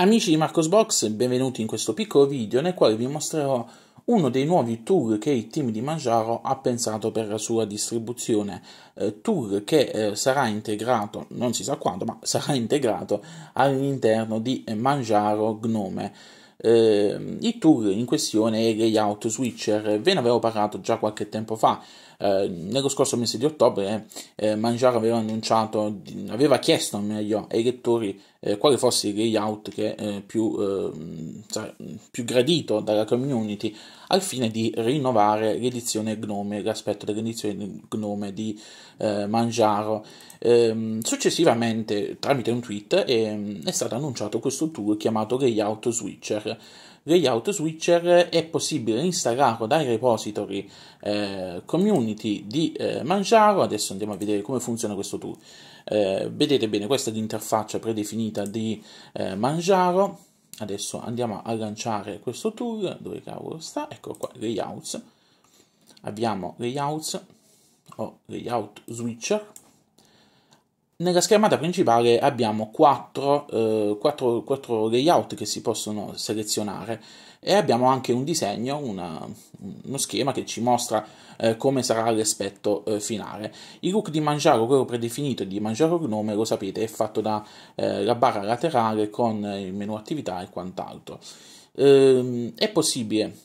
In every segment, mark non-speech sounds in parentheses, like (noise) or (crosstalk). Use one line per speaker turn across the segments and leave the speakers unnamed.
Amici di Marcosbox, benvenuti in questo piccolo video nel quale vi mostrerò uno dei nuovi tool che il team di Mangiaro ha pensato per la sua distribuzione, eh, tool che eh, sarà integrato, non si sa quando, ma sarà integrato all'interno di Mangiaro Gnome eh, il tool in questione è Layout Switcher, ve ne avevo parlato già qualche tempo fa. Eh, nello scorso mese di ottobre eh, eh Mangiaro aveva annunciato, aveva chiesto meglio ai lettori eh, quale fosse il layout che, eh, più, ehm, più, gradito dalla community al fine di rinnovare l'edizione Gnome, l'aspetto dell'edizione Gnome di eh, Mangiaro. Ehm, successivamente, tramite un tweet, ehm, è stato annunciato questo tool chiamato Layout Switcher switcher layout switcher è possibile installarlo dai repository eh, community di eh, Manjaro. Adesso andiamo a vedere come funziona questo tool. Eh, vedete bene, questa è l'interfaccia predefinita di eh, Manjaro. Adesso andiamo a lanciare questo tool. Dove cavolo sta? Ecco qua, layouts. Abbiamo layouts o layout switcher. Nella schermata principale abbiamo 4, eh, 4, 4, layout che si possono selezionare e abbiamo anche un disegno, una, uno schema che ci mostra eh, come sarà l'aspetto eh, finale. Il look di Mangiaro, quello predefinito di Mangiaro Gnome, lo sapete, è fatto dalla eh, barra laterale con il menu attività e quant'altro. Ehm, è possibile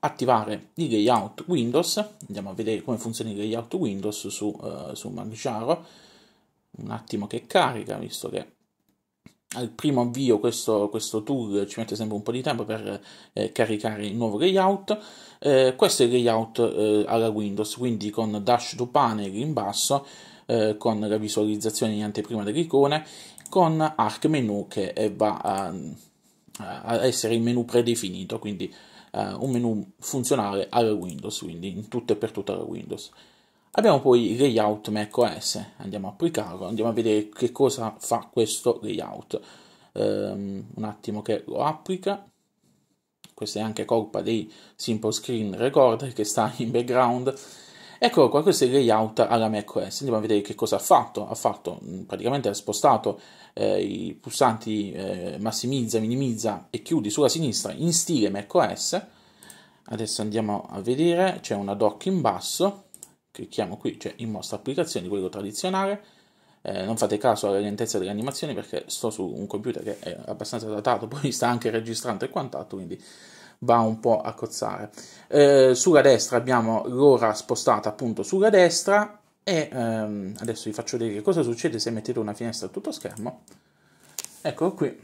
attivare il layout Windows, andiamo a vedere come funziona il layout Windows su, eh, su Mangiaro un attimo che carica, visto che al primo avvio questo, questo tool ci mette sempre un po' di tempo per eh, caricare il nuovo layout. Eh, questo è il layout eh, alla Windows, quindi con dash to panel in basso, eh, con la visualizzazione in anteprima delle icone, con arc menu che va a, a essere il menu predefinito, quindi eh, un menu funzionale alla Windows, quindi in tutto e per tutto alla Windows. Abbiamo poi il layout macOS, ecco, eh, andiamo a applicarlo, andiamo a vedere che cosa fa questo layout. Um, un attimo che lo applica, questa è anche colpa dei Simple Screen Recorder che sta in background. Eccolo qua, questo è il layout alla macOS, andiamo a vedere che cosa ha fatto. Ha fatto, mm, praticamente ha spostato eh, i pulsanti eh, massimizza, minimizza e chiudi sulla sinistra in stile macOS. Adesso andiamo a vedere, c'è una dock in basso clicchiamo qui, cioè in mostra applicazioni, quello tradizionale, eh, non fate caso alla lentezza delle animazioni perché sto su un computer che è abbastanza datato, (laughs) poi sta anche registrando e quant'altro, quindi va un po' a cozzare. Eh, sulla destra abbiamo l'ora spostata appunto sulla destra e ehm, adesso vi faccio vedere cosa succede se mettete una finestra a tutto schermo. Eccolo qui,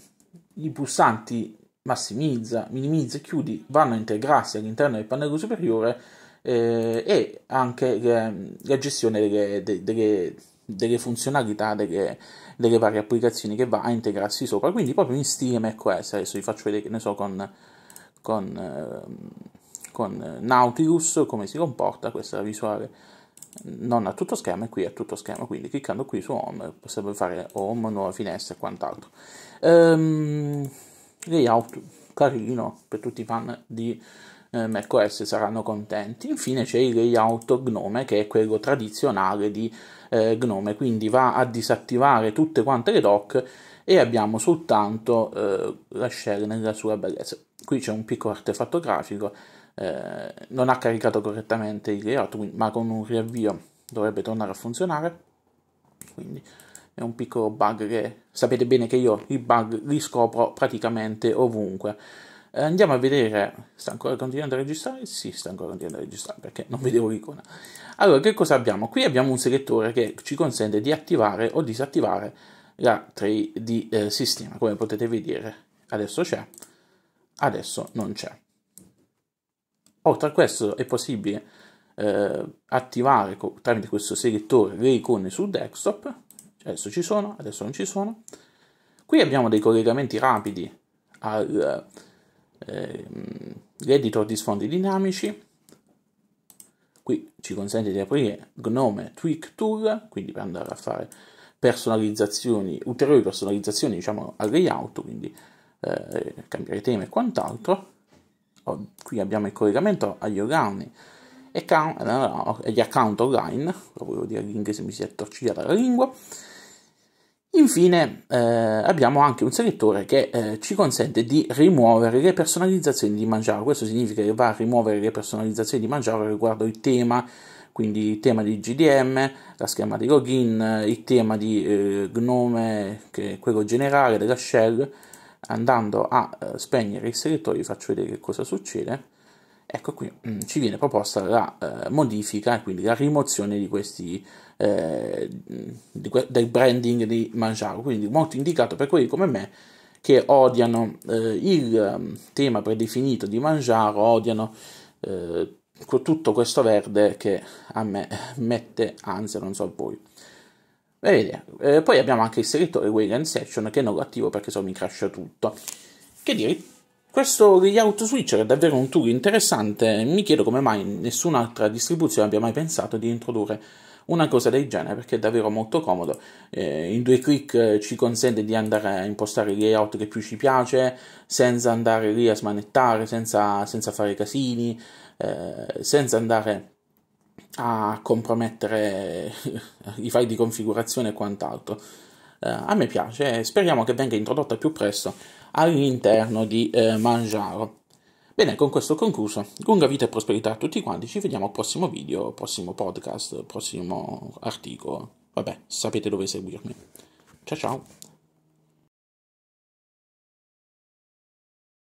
i pulsanti massimizza, minimizza e chiudi vanno a integrarsi all'interno del pannello superiore eh, e anche eh, la gestione delle, delle, delle funzionalità delle, delle, varie applicazioni che va a integrarsi sopra. Quindi proprio in stile ecco, eh, macOS, adesso vi faccio vedere che ne so con, con, ehm, con Nautilus come si comporta questa visuale non a tutto schermo e qui a tutto schermo quindi cliccando qui su home possiamo fare home, nuova finestra e quant'altro ehm, layout carino per tutti i fan di eh, macOS saranno contenti. Infine c'è il layout Gnome che è quello tradizionale di eh, Gnome, quindi va a disattivare tutte quante le doc e abbiamo soltanto eh, la shell nella sua bellezza. Qui c'è un piccolo artefatto grafico, eh, non ha caricato correttamente il layout, ma con un riavvio dovrebbe tornare a funzionare. Quindi è un piccolo bug che sapete bene che io i bug li scopro praticamente ovunque. Eh, andiamo a vedere, sta ancora continuando a registrare? Sì, sta ancora continuando a registrare perché non vedevo l'icona. Allora, che cosa abbiamo? Qui abbiamo un selettore che ci consente di attivare o disattivare la 3D eh, sistema, come potete vedere adesso c'è, adesso non c'è. Oltre a questo è possibile eh, attivare tramite questo selettore le icone sul desktop, adesso ci sono, adesso non ci sono. Qui abbiamo dei collegamenti rapidi al Ehm, l'editor di sfondi dinamici qui ci consente di aprire Gnome Tweak Tool quindi per andare a fare personalizzazioni ulteriori personalizzazioni diciamo al layout quindi eh, cambiare tema e quant'altro oh, qui abbiamo il collegamento agli organi e agli account online, volevo dire in inglese mi si è attorcigliata la lingua, Infine eh, abbiamo anche un selettore che eh, ci consente di rimuovere le personalizzazioni di Mangiaro. questo significa che va a rimuovere le personalizzazioni di Mangiaro riguardo il tema, quindi il tema di GDM, la schema di login, il tema di eh, Gnome, che è quello generale della shell, andando a eh, spegnere il selettore vi faccio vedere che cosa succede Ecco qui mh, mm, ci viene proposta la eh, modifica e quindi la rimozione di questi eh, del branding di Manjaro quindi molto indicato per quelli come me che odiano eh, il ehm, tema predefinito di Manjaro odiano eh, tutto questo verde che a me mette ansia, non so voi. Vedete, eh, poi abbiamo anche il selettore Wave Section che non lo attivo perché so mi crasha tutto. Che dire, questo layout switcher è davvero un tool interessante, mi chiedo come mai nessun'altra distribuzione abbia mai pensato di introdurre una cosa del genere perché è davvero molto comodo. Eh, in due click eh, ci consente di andare a impostare il layout che più ci piace senza andare lì a smanettare, senza, senza fare casini, eh, senza andare a compromettere (laughs) i file di configurazione e quant'altro. Eh, a me piace e speriamo che venga introdotta più presto all'interno di eh, Mangiaro. Bene, con questo concluso. Lunga vita e prosperità a tutti quanti. Ci vediamo al prossimo video, prossimo podcast, prossimo articolo. Vabbè, sapete dove seguirmi. Ciao ciao.